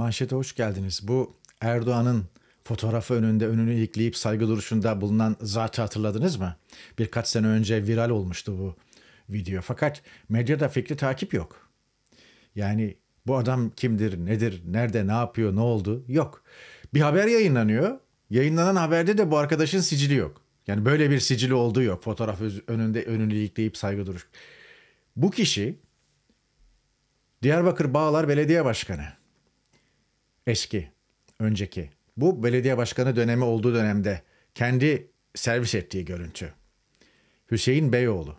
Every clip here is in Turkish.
Manşete hoş geldiniz. Bu Erdoğan'ın fotoğrafı önünde önünü yükleyip saygı duruşunda bulunan zatı hatırladınız mı? Birkaç sene önce viral olmuştu bu video. Fakat medyada fikri takip yok. Yani bu adam kimdir, nedir, nerede, ne yapıyor, ne oldu? Yok. Bir haber yayınlanıyor. Yayınlanan haberde de bu arkadaşın sicili yok. Yani böyle bir sicili olduğu yok. Fotoğraf önünde önünü yükleyip saygı duruş. Bu kişi Diyarbakır Bağlar Belediye Başkanı. Eski, önceki. Bu belediye başkanı dönemi olduğu dönemde kendi servis ettiği görüntü. Hüseyin Beyoğlu.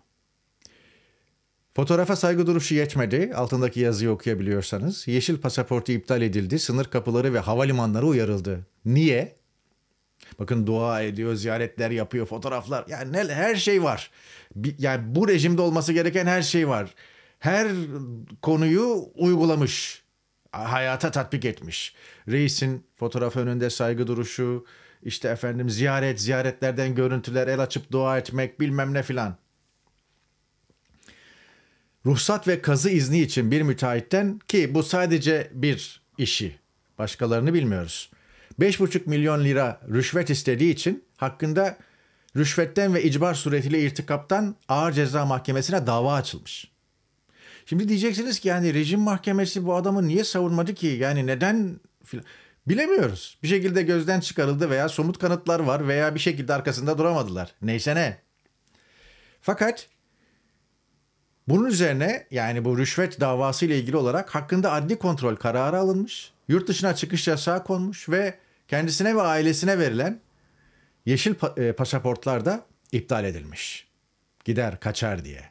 Fotoğrafa saygı duruşu yetmedi. Altındaki yazıyı okuyabiliyorsanız. Yeşil pasaportu iptal edildi. Sınır kapıları ve havalimanları uyarıldı. Niye? Bakın dua ediyor, ziyaretler yapıyor, fotoğraflar. Yani ne, her şey var. Yani bu rejimde olması gereken her şey var. Her konuyu uygulamış hayata tatbik etmiş. Reisin fotoğrafı önünde saygı duruşu, işte efendim ziyaret, ziyaretlerden görüntüler, el açıp dua etmek bilmem ne filan. Ruhsat ve kazı izni için bir müteahhitten ki bu sadece bir işi, başkalarını bilmiyoruz. 5,5 milyon lira rüşvet istediği için hakkında rüşvetten ve icbar suretiyle irtikaptan ağır ceza mahkemesine dava açılmış. Şimdi diyeceksiniz ki yani rejim mahkemesi bu adamı niye savunmadı ki? Yani neden filan. Bilemiyoruz. Bir şekilde gözden çıkarıldı veya somut kanıtlar var veya bir şekilde arkasında duramadılar. Neyse ne. Fakat bunun üzerine yani bu rüşvet davası ile ilgili olarak hakkında adli kontrol kararı alınmış. Yurt dışına çıkış yasağı konmuş ve kendisine ve ailesine verilen yeşil e, pasaportlar da iptal edilmiş. Gider kaçar diye.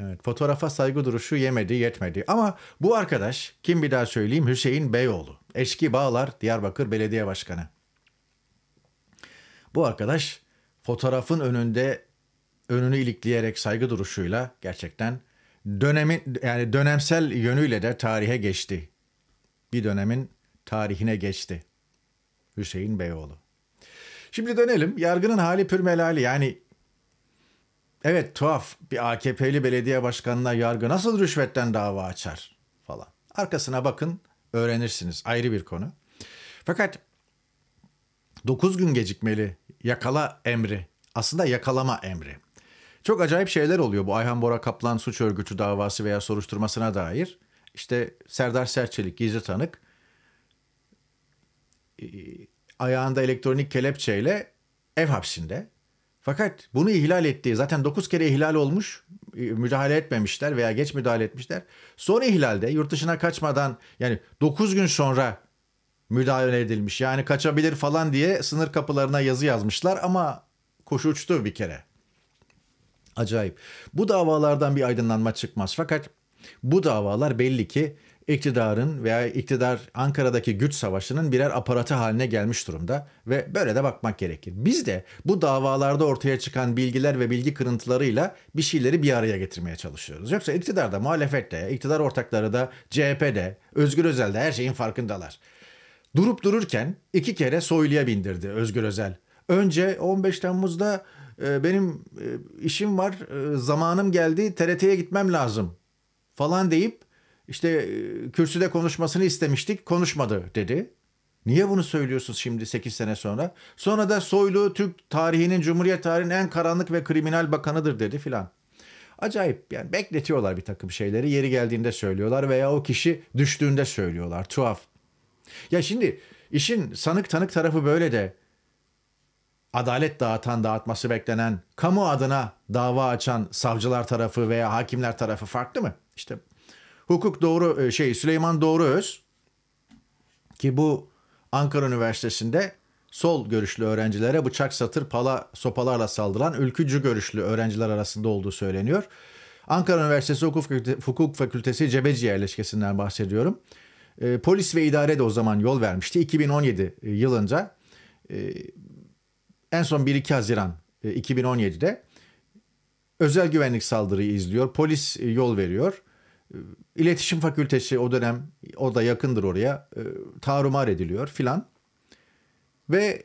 Evet, fotoğrafa saygı duruşu yemedi yetmedi. Ama bu arkadaş kim bir daha söyleyeyim Hüseyin Beyoğlu. Eski Bağlar Diyarbakır Belediye Başkanı. Bu arkadaş fotoğrafın önünde önünü ilikleyerek saygı duruşuyla gerçekten dönemin yani dönemsel yönüyle de tarihe geçti. Bir dönemin tarihine geçti. Hüseyin Beyoğlu. Şimdi dönelim. Yargının hali pürmelali yani Evet tuhaf bir AKP'li belediye başkanına yargı nasıl rüşvetten dava açar falan. Arkasına bakın öğrenirsiniz ayrı bir konu. Fakat 9 gün gecikmeli yakala emri aslında yakalama emri. Çok acayip şeyler oluyor bu Ayhan Bora Kaplan suç örgütü davası veya soruşturmasına dair. İşte Serdar Serçelik gizli tanık e, ayağında elektronik kelepçeyle ev hapsinde fakat bunu ihlal etti. zaten 9 kere ihlal olmuş e, müdahale etmemişler veya geç müdahale etmişler. Son ihlalde yurt dışına kaçmadan yani 9 gün sonra müdahale edilmiş. Yani kaçabilir falan diye sınır kapılarına yazı yazmışlar ama koşu uçtu bir kere. Acayip. Bu davalardan bir aydınlanma çıkmaz fakat bu davalar belli ki iktidarın veya iktidar Ankara'daki güç savaşının birer aparatı haline gelmiş durumda ve böyle de bakmak gerekir. Biz de bu davalarda ortaya çıkan bilgiler ve bilgi kırıntılarıyla bir şeyleri bir araya getirmeye çalışıyoruz. Yoksa iktidarda, muhalefette, iktidar ortakları da, CHP'de, Özgür Özel'de her şeyin farkındalar. Durup dururken iki kere soyluya bindirdi Özgür Özel. Önce 15 Temmuz'da e, benim e, işim var, e, zamanım geldi, TRT'ye gitmem lazım falan deyip işte kürsüde konuşmasını istemiştik konuşmadı dedi. Niye bunu söylüyorsunuz şimdi 8 sene sonra? Sonra da Soylu Türk tarihinin Cumhuriyet tarihinin en karanlık ve kriminal bakanıdır dedi filan. Acayip yani bekletiyorlar bir takım şeyleri yeri geldiğinde söylüyorlar veya o kişi düştüğünde söylüyorlar tuhaf. Ya şimdi işin sanık tanık tarafı böyle de adalet dağıtan dağıtması beklenen kamu adına dava açan savcılar tarafı veya hakimler tarafı farklı mı? İşte Hukuk doğru e, şey Süleyman Doğru Öz ki bu Ankara Üniversitesi'nde sol görüşlü öğrencilere bıçak satır pala sopalarla saldıran ülkücü görüşlü öğrenciler arasında olduğu söyleniyor. Ankara Üniversitesi Hukuk, Fakültesi Cebeci yerleşkesinden bahsediyorum. E, polis ve idare de o zaman yol vermişti. 2017 e, yılında e, en son 1-2 Haziran 2017'de e, özel güvenlik saldırıyı izliyor. Polis yol veriyor. Ee, iletişim Fakültesi o dönem o da yakındır oraya e, tarumar ediliyor filan. Ve e,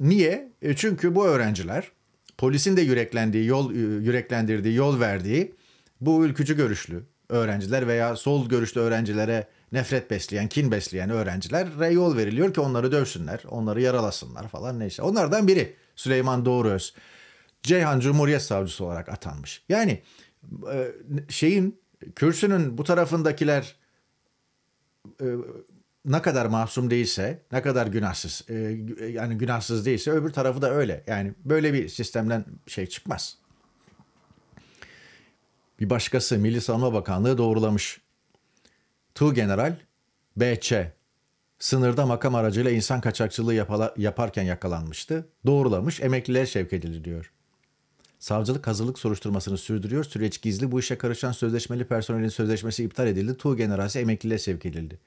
niye? E, çünkü bu öğrenciler polisin de yüreklendiği yol yüreklendirdiği yol verdiği bu ülkücü görüşlü öğrenciler veya sol görüşlü öğrencilere nefret besleyen, kin besleyen öğrencilere yol veriliyor ki onları dövsünler, onları yaralasınlar falan neyse. Onlardan biri Süleyman Doğruöz. Ceyhan Cumhuriyet Savcısı olarak atanmış. Yani şeyin kürsünün bu tarafındakiler e, ne kadar masum değilse, ne kadar günahsız, e, yani günahsız değilse öbür tarafı da öyle. Yani böyle bir sistemden şey çıkmaz. Bir başkası Milli Savunma Bakanlığı doğrulamış. Tu General BC sınırda makam aracıyla insan kaçakçılığı yaparken yakalanmıştı. Doğrulamış, emeklilere şevk edildi diyor. Savcılık hazırlık soruşturmasını sürdürüyor. Süreç gizli. Bu işe karışan sözleşmeli personelin sözleşmesi iptal edildi. Tuğ generalsi emekliliğe sevk edildi.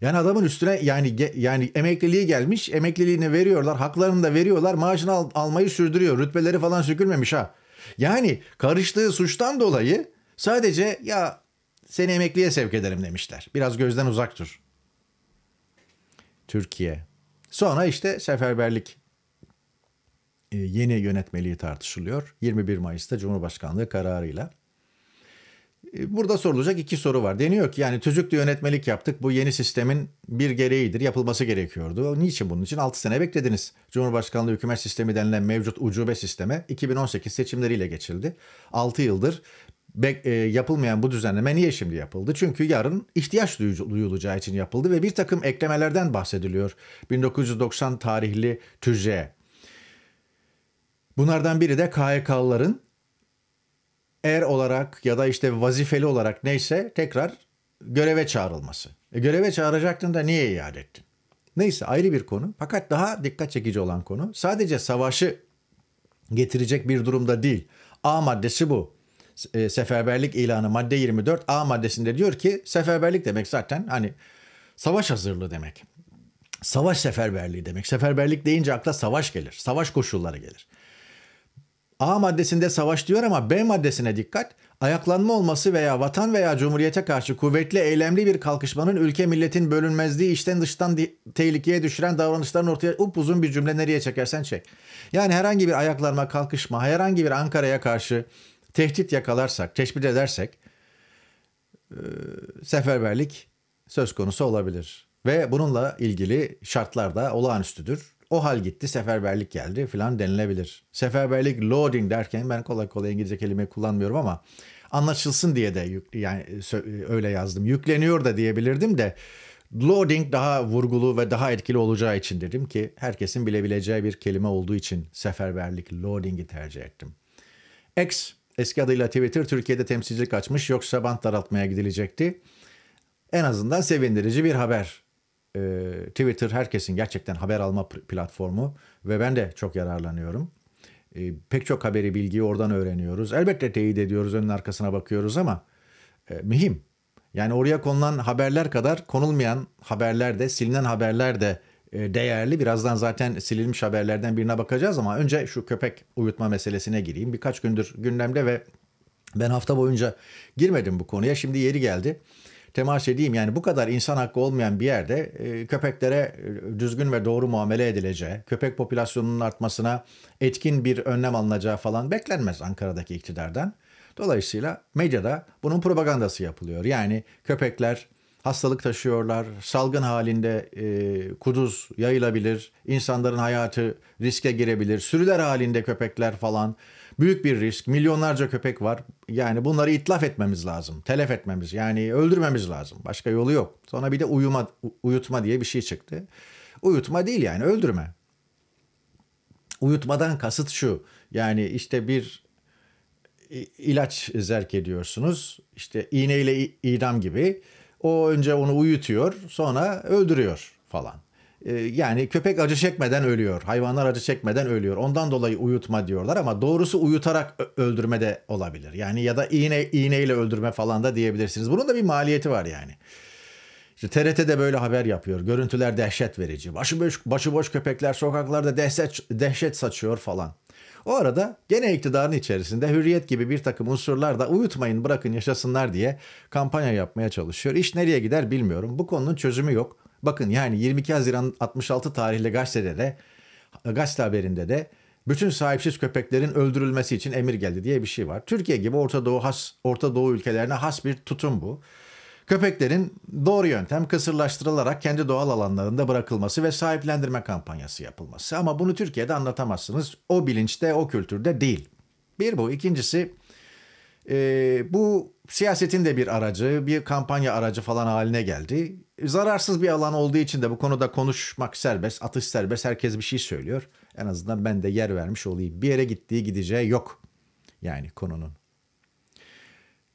Yani adamın üstüne yani yani emekliliği gelmiş. Emekliliğini veriyorlar. Haklarını da veriyorlar. Maaşını al, almayı sürdürüyor. Rütbeleri falan sökülmemiş ha. Yani karıştığı suçtan dolayı sadece ya seni emekliye sevk ederim demişler. Biraz gözden uzak dur. Türkiye. Sonra işte seferberlik e, yeni yönetmeliği tartışılıyor. 21 Mayıs'ta Cumhurbaşkanlığı kararıyla. E, burada sorulacak iki soru var. Deniyor ki yani tüzükle yönetmelik yaptık. Bu yeni sistemin bir gereğidir. Yapılması gerekiyordu. Niçin bunun için? 6 sene beklediniz. Cumhurbaşkanlığı hükümet sistemi denilen mevcut ucube sisteme 2018 seçimleriyle geçildi. 6 yıldır e, yapılmayan bu düzenleme niye şimdi yapıldı? Çünkü yarın ihtiyaç duyulacağı için yapıldı ve bir takım eklemelerden bahsediliyor. 1990 tarihli tüzüğe Bunlardan biri de KHK'ların er olarak ya da işte vazifeli olarak neyse tekrar göreve çağrılması. E göreve çağıracaktın da niye iade ettin? Neyse ayrı bir konu. Fakat daha dikkat çekici olan konu sadece savaşı getirecek bir durumda değil. A maddesi bu. E, seferberlik ilanı madde 24 A maddesinde diyor ki seferberlik demek zaten hani savaş hazırlığı demek. Savaş seferberliği demek. Seferberlik deyince akla savaş gelir. Savaş koşulları gelir. A maddesinde savaş diyor ama B maddesine dikkat. Ayaklanma olması veya vatan veya cumhuriyete karşı kuvvetli eylemli bir kalkışmanın ülke milletin bölünmezliği içten dıştan tehlikeye düşüren davranışların ortaya upuzun bir cümle nereye çekersen çek. Yani herhangi bir ayaklanma, kalkışma, herhangi bir Ankara'ya karşı tehdit yakalarsak, teşbih edersek e, seferberlik söz konusu olabilir. Ve bununla ilgili şartlar da olağanüstüdür. O hal gitti, seferberlik geldi filan denilebilir. Seferberlik loading derken ben kolay kolay İngilizce kelime kullanmıyorum ama anlaşılsın diye de yük, yani öyle yazdım. Yükleniyor da diyebilirdim de loading daha vurgulu ve daha etkili olacağı için dedim ki herkesin bilebileceği bir kelime olduğu için seferberlik loading'i tercih ettim. X eski adıyla Twitter Türkiye'de temsilcilik açmış yoksa bant daraltmaya gidilecekti. En azından sevindirici bir haber e, Twitter herkesin gerçekten haber alma platformu ve ben de çok yararlanıyorum. E, pek çok haberi bilgiyi oradan öğreniyoruz. Elbette teyit ediyoruz, önün arkasına bakıyoruz ama e, mühim. Yani oraya konulan haberler kadar konulmayan haberler de, silinen haberler de e, değerli. Birazdan zaten silinmiş haberlerden birine bakacağız ama önce şu köpek uyutma meselesine gireyim. Birkaç gündür gündemde ve ben hafta boyunca girmedim bu konuya. Şimdi yeri geldi temas edeyim. Yani bu kadar insan hakkı olmayan bir yerde e, köpeklere e, düzgün ve doğru muamele edileceği, köpek popülasyonunun artmasına etkin bir önlem alınacağı falan beklenmez Ankara'daki iktidardan. Dolayısıyla medyada bunun propagandası yapılıyor. Yani köpekler hastalık taşıyorlar, salgın halinde e, kuduz yayılabilir, insanların hayatı riske girebilir, sürüler halinde köpekler falan Büyük bir risk. Milyonlarca köpek var. Yani bunları itlaf etmemiz lazım. Telef etmemiz yani öldürmemiz lazım. Başka yolu yok. Sonra bir de uyuma, uyutma diye bir şey çıktı. Uyutma değil yani öldürme. Uyutmadan kasıt şu. Yani işte bir ilaç zerk ediyorsunuz. İşte iğneyle idam gibi. O önce onu uyutuyor sonra öldürüyor falan. Ee, yani köpek acı çekmeden ölüyor. Hayvanlar acı çekmeden ölüyor. Ondan dolayı uyutma diyorlar ama doğrusu uyutarak öldürme de olabilir. Yani ya da iğne iğneyle öldürme falan da diyebilirsiniz. Bunun da bir maliyeti var yani. İşte de böyle haber yapıyor. Görüntüler dehşet verici. Başıboş, başıboş köpekler sokaklarda dehşet, dehşet saçıyor falan. O arada gene iktidarın içerisinde hürriyet gibi bir takım unsurlar da uyutmayın bırakın yaşasınlar diye kampanya yapmaya çalışıyor. İş nereye gider bilmiyorum. Bu konunun çözümü yok. Bakın yani 22 Haziran 66 tarihli gazetede de gazete haberinde de bütün sahipsiz köpeklerin öldürülmesi için emir geldi diye bir şey var. Türkiye gibi Orta Doğu, has, Orta Doğu ülkelerine has bir tutum bu. Köpeklerin doğru yöntem kısırlaştırılarak kendi doğal alanlarında bırakılması ve sahiplendirme kampanyası yapılması. Ama bunu Türkiye'de anlatamazsınız. O bilinçte, o kültürde değil. Bir bu. İkincisi e, bu siyasetin de bir aracı, bir kampanya aracı falan haline geldi zararsız bir alan olduğu için de bu konuda konuşmak serbest, atış serbest. Herkes bir şey söylüyor. En azından ben de yer vermiş olayım. Bir yere gittiği gideceği yok. Yani konunun.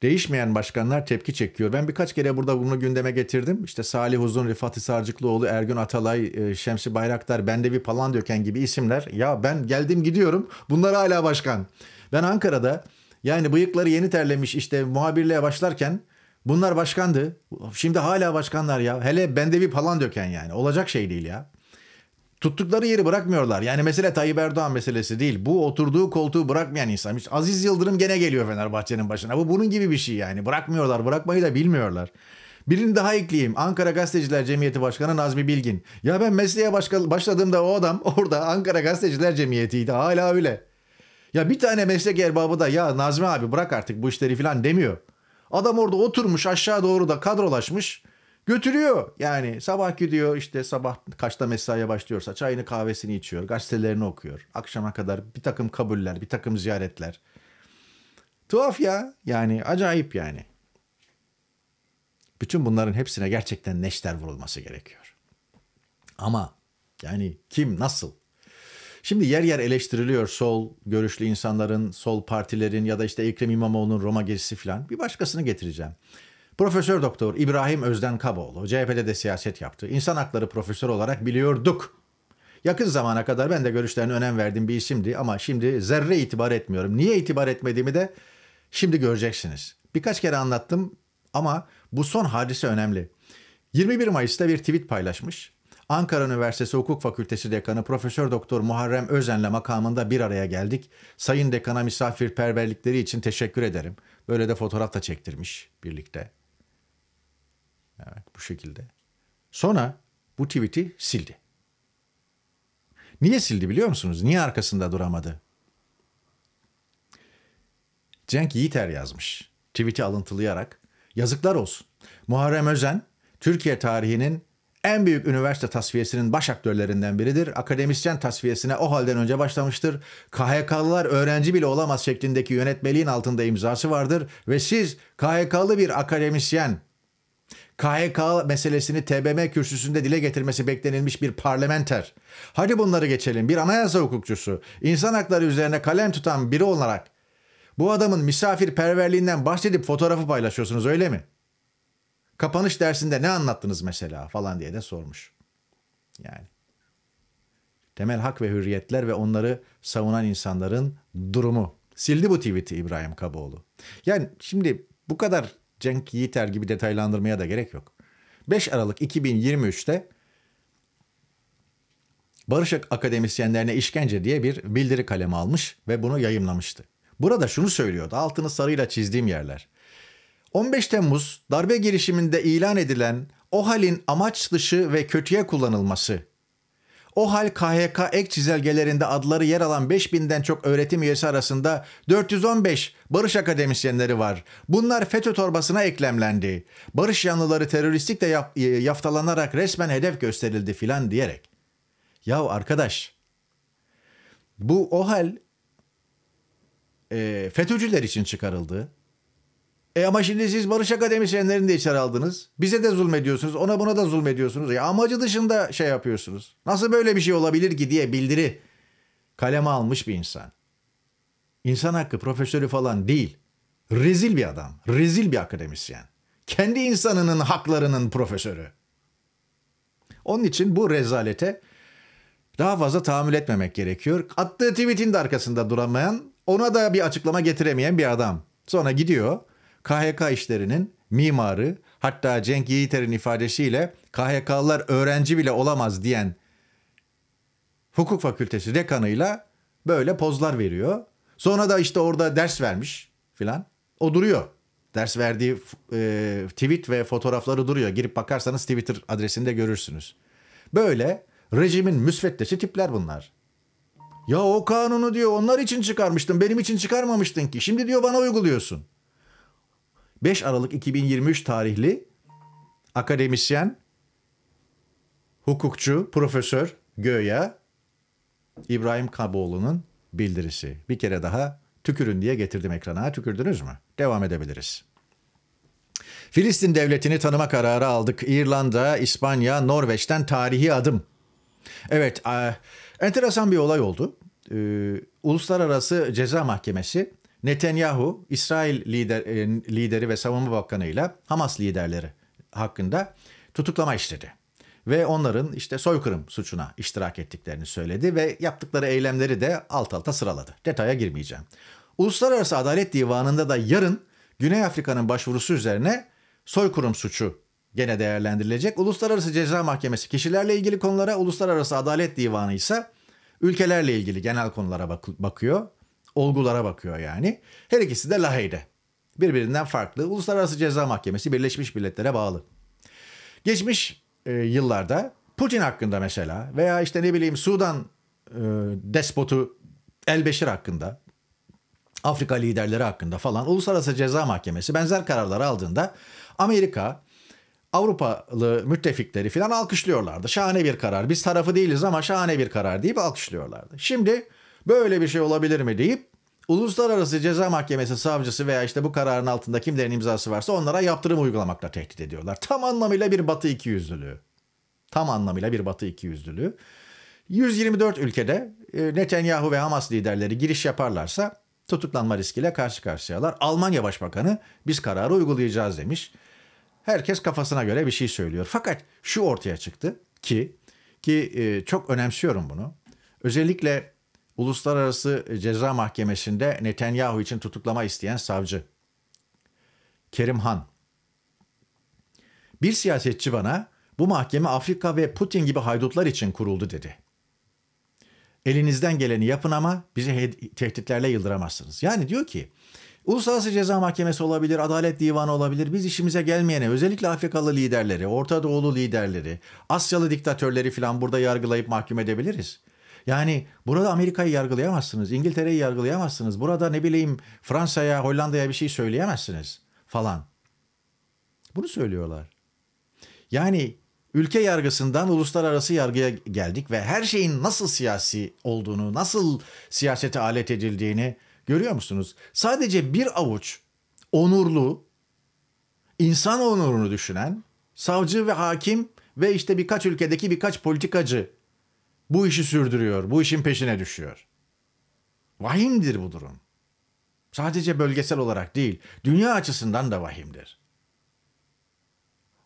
Değişmeyen başkanlar tepki çekiyor. Ben birkaç kere burada bunu gündeme getirdim. İşte Salih Uzun, Rifat Sarcıklıoğlu, Ergün Atalay, e, Şemsi Bayraktar, Palan döken gibi isimler. Ya ben geldim gidiyorum. Bunlar hala başkan. Ben Ankara'da yani bıyıkları yeni terlemiş işte muhabirliğe başlarken Bunlar başkandı. Şimdi hala başkanlar ya. Hele bende bir palan döken yani. Olacak şey değil ya. Tuttukları yeri bırakmıyorlar. Yani mesele Tayyip Erdoğan meselesi değil. Bu oturduğu koltuğu bırakmayan insan. İşte Aziz Yıldırım gene geliyor Fenerbahçe'nin başına. Bu bunun gibi bir şey yani. Bırakmıyorlar. Bırakmayı da bilmiyorlar. Birini daha ekleyeyim. Ankara Gazeteciler Cemiyeti Başkanı Nazmi Bilgin. Ya ben mesleğe başladığımda o adam orada Ankara Gazeteciler Cemiyeti'ydi. Hala öyle. Ya bir tane meslek erbabı da ya Nazmi abi bırak artık bu işleri falan demiyor. Adam orada oturmuş aşağı doğru da kadrolaşmış. Götürüyor yani sabah gidiyor işte sabah kaçta mesaiye başlıyorsa çayını kahvesini içiyor gazetelerini okuyor. Akşama kadar bir takım kabuller bir takım ziyaretler. Tuhaf ya yani acayip yani. Bütün bunların hepsine gerçekten neşter vurulması gerekiyor. Ama yani kim nasıl Şimdi yer yer eleştiriliyor sol görüşlü insanların, sol partilerin ya da işte Ekrem İmamoğlu'nun Roma girişi falan. Bir başkasını getireceğim. Profesör Doktor İbrahim Özden Kaboğlu, CHP'de de siyaset yaptı. İnsan hakları profesör olarak biliyorduk. Yakın zamana kadar ben de görüşlerine önem verdiğim bir isimdi ama şimdi zerre itibar etmiyorum. Niye itibar etmediğimi de şimdi göreceksiniz. Birkaç kere anlattım ama bu son hadise önemli. 21 Mayıs'ta bir tweet paylaşmış. Ankara Üniversitesi Hukuk Fakültesi Dekanı Profesör Doktor Muharrem Özen'le makamında bir araya geldik. Sayın Dekana misafirperverlikleri için teşekkür ederim. Böyle de fotoğraf da çektirmiş birlikte. Evet bu şekilde. Sonra bu tweet'i sildi. Niye sildi biliyor musunuz? Niye arkasında duramadı? Cenk Yiğiter yazmış. Tweet'i alıntılayarak. Yazıklar olsun. Muharrem Özen Türkiye tarihinin en büyük üniversite tasfiyesinin baş aktörlerinden biridir. Akademisyen tasfiyesine o halden önce başlamıştır. KHK'lılar öğrenci bile olamaz şeklindeki yönetmeliğin altında imzası vardır. Ve siz KHK'lı bir akademisyen KHK meselesini TBM kürsüsünde dile getirmesi beklenilmiş bir parlamenter. Hadi bunları geçelim. Bir anayasa hukukçusu, insan hakları üzerine kalem tutan biri olarak bu adamın misafirperverliğinden bahsedip fotoğrafı paylaşıyorsunuz öyle mi? Kapanış dersinde ne anlattınız mesela falan diye de sormuş. Yani temel hak ve hürriyetler ve onları savunan insanların durumu. Sildi bu tweet'i İbrahim Kaboğlu. Yani şimdi bu kadar Cenk Yiğiter gibi detaylandırmaya da gerek yok. 5 Aralık 2023'te Barış Akademisyenlerine işkence diye bir bildiri kaleme almış ve bunu yayınlamıştı. Burada şunu söylüyordu altını sarıyla çizdiğim yerler. 15 Temmuz darbe girişiminde ilan edilen OHAL'in amaç dışı ve kötüye kullanılması. OHAL KHK ek çizelgelerinde adları yer alan 5000'den çok öğretim üyesi arasında 415 barış akademisyenleri var. Bunlar FETÖ torbasına eklemlendi. Barış yanlıları teröristlikle yaf- e, yaftalanarak resmen hedef gösterildi filan diyerek. Ya arkadaş bu OHAL e, FETÖ'cüler için çıkarıldı. E ama şimdi siz Barış Akademisyenlerini de içeri aldınız. Bize de zulmediyorsunuz. Ona buna da zulmediyorsunuz. Ya e, amacı dışında şey yapıyorsunuz. Nasıl böyle bir şey olabilir ki diye bildiri kaleme almış bir insan. İnsan hakkı profesörü falan değil. Rezil bir adam. Rezil bir akademisyen. Kendi insanının haklarının profesörü. Onun için bu rezalete daha fazla tahammül etmemek gerekiyor. Attığı tweetin de arkasında duramayan, ona da bir açıklama getiremeyen bir adam. Sonra gidiyor KHK işlerinin mimarı hatta Cenk Yiğiter'in ifadesiyle KHK'lar öğrenci bile olamaz diyen hukuk fakültesi dekanıyla böyle pozlar veriyor. Sonra da işte orada ders vermiş filan. O duruyor. Ders verdiği e, tweet ve fotoğrafları duruyor. Girip bakarsanız Twitter adresinde görürsünüz. Böyle rejimin müsveddesi tipler bunlar. Ya o kanunu diyor onlar için çıkarmıştın benim için çıkarmamıştın ki. Şimdi diyor bana uyguluyorsun. 5 Aralık 2023 tarihli akademisyen, hukukçu, profesör Göya İbrahim Kaboğlu'nun bildirisi. Bir kere daha tükürün diye getirdim ekrana. Tükürdünüz mü? Devam edebiliriz. Filistin devletini tanıma kararı aldık. İrlanda, İspanya, Norveç'ten tarihi adım. Evet, e, enteresan bir olay oldu. E, Uluslararası Ceza Mahkemesi Netanyahu, İsrail lider, e, lideri ve savunma bakanıyla Hamas liderleri hakkında tutuklama işledi. Ve onların işte soykırım suçuna iştirak ettiklerini söyledi ve yaptıkları eylemleri de alt alta sıraladı. Detaya girmeyeceğim. Uluslararası Adalet Divanı'nda da yarın Güney Afrika'nın başvurusu üzerine soykırım suçu gene değerlendirilecek. Uluslararası Ceza Mahkemesi kişilerle ilgili konulara, Uluslararası Adalet Divanı ise ülkelerle ilgili genel konulara bak- bakıyor olgulara bakıyor yani. Her ikisi de Lahey'de. Birbirinden farklı. Uluslararası Ceza Mahkemesi Birleşmiş Milletler'e bağlı. Geçmiş e, yıllarda Putin hakkında mesela veya işte ne bileyim Sudan e, despotu Elbeşir hakkında Afrika liderleri hakkında falan Uluslararası Ceza Mahkemesi benzer kararları aldığında Amerika, Avrupalı müttefikleri falan alkışlıyorlardı. Şahane bir karar. Biz tarafı değiliz ama şahane bir karar deyip alkışlıyorlardı. Şimdi Böyle bir şey olabilir mi deyip Uluslararası Ceza Mahkemesi savcısı veya işte bu kararın altında kimlerin imzası varsa onlara yaptırım uygulamakla tehdit ediyorlar. Tam anlamıyla bir batı ikiyüzlülüğü. Tam anlamıyla bir batı ikiyüzlülüğü. 124 ülkede e, Netanyahu ve Hamas liderleri giriş yaparlarsa tutuklanma riskiyle karşı karşıyalar. Almanya Başbakanı biz kararı uygulayacağız demiş. Herkes kafasına göre bir şey söylüyor. Fakat şu ortaya çıktı ki ki e, çok önemsiyorum bunu. Özellikle Uluslararası e, Ceza Mahkemesi'nde Netanyahu için tutuklama isteyen savcı. Kerim Han. Bir siyasetçi bana bu mahkeme Afrika ve Putin gibi haydutlar için kuruldu dedi. Elinizden geleni yapın ama bizi tehditlerle yıldıramazsınız. Yani diyor ki Uluslararası Ceza Mahkemesi olabilir, Adalet Divanı olabilir. Biz işimize gelmeyene özellikle Afrikalı liderleri, Orta Doğulu liderleri, Asyalı diktatörleri falan burada yargılayıp mahkum edebiliriz. Yani burada Amerika'yı yargılayamazsınız, İngiltere'yi yargılayamazsınız. Burada ne bileyim Fransa'ya, Hollanda'ya bir şey söyleyemezsiniz falan. Bunu söylüyorlar. Yani ülke yargısından uluslararası yargıya geldik ve her şeyin nasıl siyasi olduğunu, nasıl siyasete alet edildiğini görüyor musunuz? Sadece bir avuç onurlu, insan onurunu düşünen savcı ve hakim ve işte birkaç ülkedeki birkaç politikacı bu işi sürdürüyor, bu işin peşine düşüyor. Vahimdir bu durum. Sadece bölgesel olarak değil, dünya açısından da vahimdir.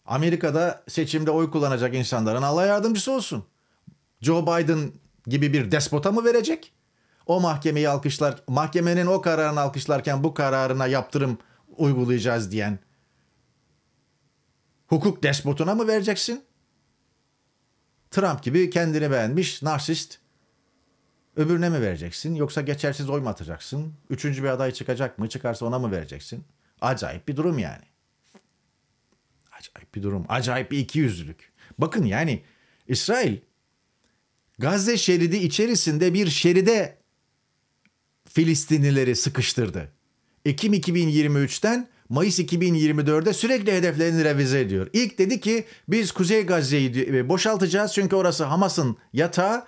Amerika'da seçimde oy kullanacak insanların Allah yardımcısı olsun. Joe Biden gibi bir despota mı verecek? O mahkemeyi alkışlar, mahkemenin o kararını alkışlarken bu kararına yaptırım uygulayacağız diyen hukuk despotuna mı vereceksin? Trump gibi kendini beğenmiş narsist öbürüne mi vereceksin yoksa geçersiz oy mu atacaksın? Üçüncü bir aday çıkacak mı? Çıkarsa ona mı vereceksin? Acayip bir durum yani. Acayip bir durum. Acayip bir ikiyüzlülük. Bakın yani İsrail Gazze şeridi içerisinde bir şeride Filistinlileri sıkıştırdı. Ekim 2023'ten Mayıs 2024'de sürekli hedeflerini revize ediyor. İlk dedi ki biz Kuzey Gazze'yi e, boşaltacağız çünkü orası Hamas'ın yatağı.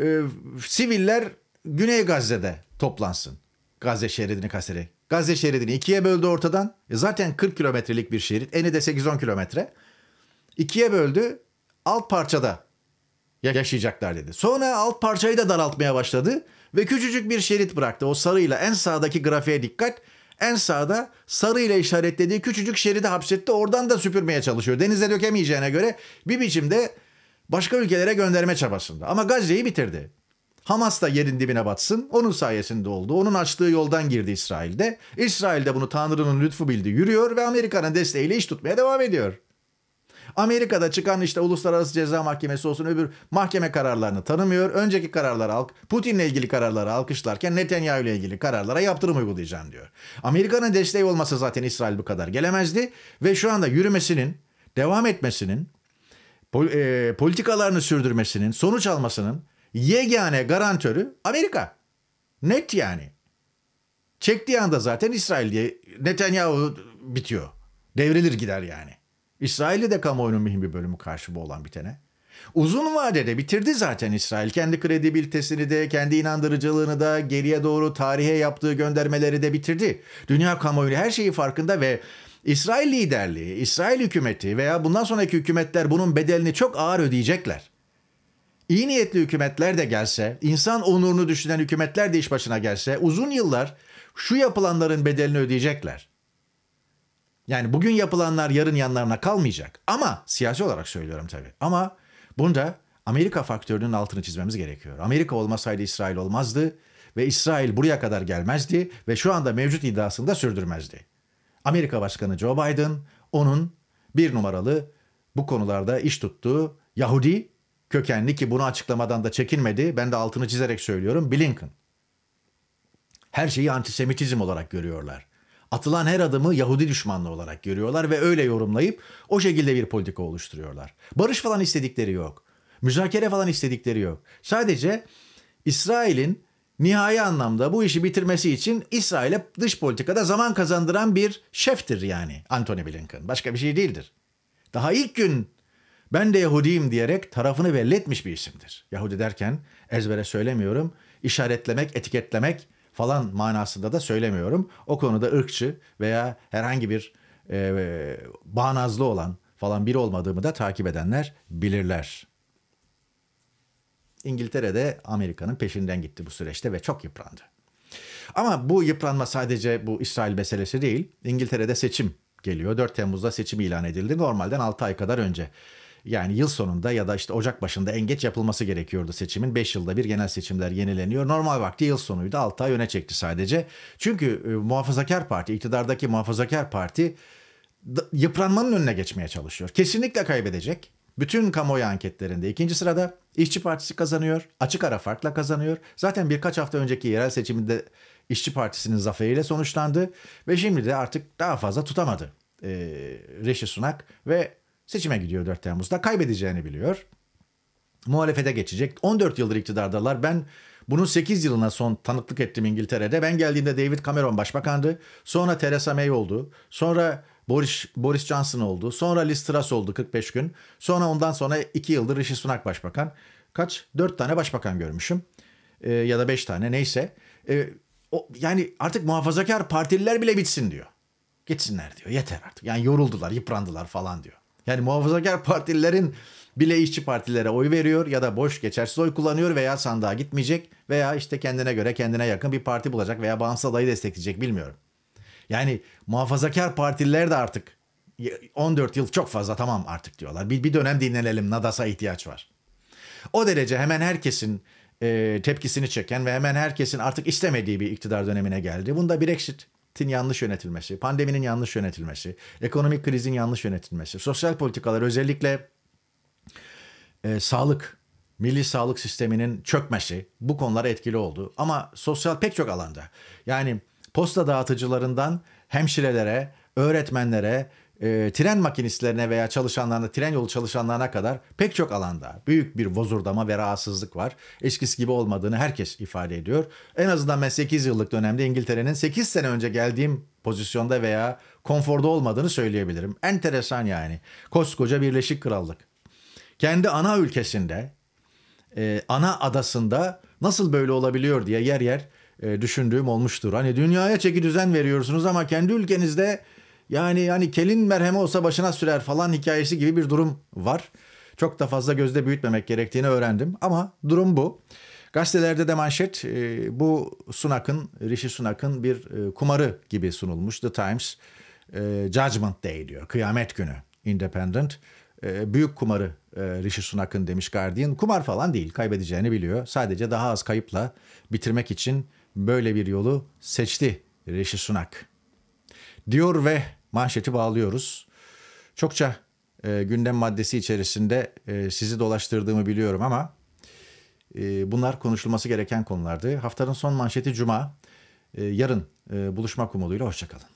E, siviller Güney Gazze'de toplansın. Gazze şeridini kastederek. Gazze şeridini ikiye böldü ortadan. E zaten 40 kilometrelik bir şerit. Eni de 8-10 kilometre. İkiye böldü. Alt parçada yaşayacaklar dedi. Sonra alt parçayı da daraltmaya başladı. Ve küçücük bir şerit bıraktı. O sarıyla en sağdaki grafiğe dikkat. En sağda sarı ile işaretlediği küçücük şeridi hapsetti. Oradan da süpürmeye çalışıyor. Denize dökemeyeceğine göre bir biçimde başka ülkelere gönderme çabasında. Ama Gazze'yi bitirdi. Hamas da yerin dibine batsın. Onun sayesinde oldu. Onun açtığı yoldan girdi İsrail'de. İsrail de bunu Tanrı'nın lütfu bildi. Yürüyor ve Amerika'nın desteğiyle iş tutmaya devam ediyor. Amerika'da çıkan işte uluslararası ceza mahkemesi olsun öbür mahkeme kararlarını tanımıyor. Önceki kararları al, Putin'le ilgili kararları alkışlarken Netanyahu ile ilgili kararlara yaptırım uygulayacağım diyor. Amerika'nın desteği olmasa zaten İsrail bu kadar gelemezdi ve şu anda yürümesinin, devam etmesinin, pol e politikalarını sürdürmesinin, sonuç almasının yegane garantörü Amerika. Net yani. Çektiği anda zaten İsrail diye Netanyahu bitiyor. Devrilir gider yani. İsrail'i de kamuoyunun mühim bir bölümü karşı bu olan bitene. Uzun vadede bitirdi zaten İsrail. Kendi kredibilitesini de, kendi inandırıcılığını da, geriye doğru tarihe yaptığı göndermeleri de bitirdi. Dünya kamuoyu her şeyi farkında ve İsrail liderliği, İsrail hükümeti veya bundan sonraki hükümetler bunun bedelini çok ağır ödeyecekler. İyi niyetli hükümetler de gelse, insan onurunu düşünen hükümetler de iş başına gelse uzun yıllar şu yapılanların bedelini ödeyecekler. Yani bugün yapılanlar yarın yanlarına kalmayacak. Ama siyasi olarak söylüyorum tabii. Ama bunda Amerika faktörünün altını çizmemiz gerekiyor. Amerika olmasaydı İsrail olmazdı ve İsrail buraya kadar gelmezdi ve şu anda mevcut iddiasını da sürdürmezdi. Amerika Başkanı Joe Biden onun bir numaralı bu konularda iş tuttuğu Yahudi kökenli ki bunu açıklamadan da çekinmedi. Ben de altını çizerek söylüyorum Blinken. Her şeyi antisemitizm olarak görüyorlar atılan her adımı Yahudi düşmanlığı olarak görüyorlar ve öyle yorumlayıp o şekilde bir politika oluşturuyorlar. Barış falan istedikleri yok. Müzakere falan istedikleri yok. Sadece İsrail'in nihai anlamda bu işi bitirmesi için İsrail'e dış politikada zaman kazandıran bir şeftir yani Antony Blinken. Başka bir şey değildir. Daha ilk gün ben de Yahudiyim diyerek tarafını belli etmiş bir isimdir. Yahudi derken ezbere söylemiyorum. İşaretlemek, etiketlemek falan manasında da söylemiyorum. O konuda ırkçı veya herhangi bir e, bağnazlı olan falan biri olmadığımı da takip edenler bilirler. İngiltere de Amerika'nın peşinden gitti bu süreçte ve çok yıprandı. Ama bu yıpranma sadece bu İsrail meselesi değil. İngiltere'de seçim geliyor. 4 Temmuz'da seçim ilan edildi. Normalden 6 ay kadar önce. Yani yıl sonunda ya da işte Ocak başında en geç yapılması gerekiyordu seçimin. 5 yılda bir genel seçimler yenileniyor. Normal vakti yıl sonuydu. 6 ay öne çekti sadece. Çünkü e, muhafazakar parti, iktidardaki muhafazakar parti da, yıpranmanın önüne geçmeye çalışıyor. Kesinlikle kaybedecek. Bütün kamuoyu anketlerinde ikinci sırada İşçi Partisi kazanıyor. Açık ara farkla kazanıyor. Zaten birkaç hafta önceki yerel seçiminde İşçi Partisi'nin zaferiyle sonuçlandı. Ve şimdi de artık daha fazla tutamadı e, Rishi Sunak ve Seçime gidiyor 4 Temmuz'da kaybedeceğini biliyor. Muhalefete geçecek. 14 yıldır iktidardalar. Ben bunun 8 yılına son tanıklık ettim İngiltere'de. Ben geldiğimde David Cameron başbakandı. Sonra Theresa May oldu. Sonra Boris, Boris Johnson oldu. Sonra Liz Truss oldu 45 gün. Sonra ondan sonra 2 yıldır Rishi Sunak başbakan. Kaç? 4 tane başbakan görmüşüm. E, ya da 5 tane neyse. E, o, yani artık muhafazakar partililer bile bitsin diyor. Gitsinler diyor. Yeter artık. Yani yoruldular, yıprandılar falan diyor. Yani muhafazakar partilerin bile işçi partilere oy veriyor ya da boş geçersiz oy kullanıyor veya sandığa gitmeyecek veya işte kendine göre kendine yakın bir parti bulacak veya bağımsız adayı destekleyecek bilmiyorum. Yani muhafazakar partililer de artık 14 yıl çok fazla tamam artık diyorlar. Bir, bir dönem dinlenelim Nadas'a ihtiyaç var. O derece hemen herkesin e, tepkisini çeken ve hemen herkesin artık istemediği bir iktidar dönemine geldi. Bunda Brexit yanlış yönetilmesi, pandeminin yanlış yönetilmesi, ekonomik krizin yanlış yönetilmesi, sosyal politikalar özellikle e, sağlık, milli sağlık sisteminin çökmesi bu konulara etkili oldu. Ama sosyal pek çok alanda yani posta dağıtıcılarından hemşirelere, öğretmenlere, e, tren makinistlerine veya çalışanlarına, tren yolu çalışanlarına kadar pek çok alanda büyük bir vozurdama ve rahatsızlık var. Eskisi gibi olmadığını herkes ifade ediyor. En azından ben 8 yıllık dönemde İngiltere'nin 8 sene önce geldiğim pozisyonda veya konforda olmadığını söyleyebilirim. Enteresan yani. Koskoca Birleşik Krallık. Kendi ana ülkesinde, e, ana adasında nasıl böyle olabiliyor diye yer yer e, düşündüğüm olmuştur. Hani dünyaya çeki düzen veriyorsunuz ama kendi ülkenizde yani yani kelin merhemi olsa başına sürer falan hikayesi gibi bir durum var. Çok da fazla gözde büyütmemek gerektiğini öğrendim ama durum bu. Gazetelerde de manşet e, bu Sunak'ın, Rishi Sunak'ın bir e, kumarı gibi sunulmuş. The Times e, Judgment Day diyor, kıyamet günü. Independent büyük kumarı Rishi Sunak'ın demiş Guardian. Kumar falan değil, kaybedeceğini biliyor. Sadece daha az kayıpla bitirmek için böyle bir yolu seçti Rishi Sunak. Diyor ve manşeti bağlıyoruz. Çokça e, gündem maddesi içerisinde e, sizi dolaştırdığımı biliyorum ama e, bunlar konuşulması gereken konulardı. Haftanın son manşeti Cuma. E, yarın e, buluşmak umuduyla hoşçakalın.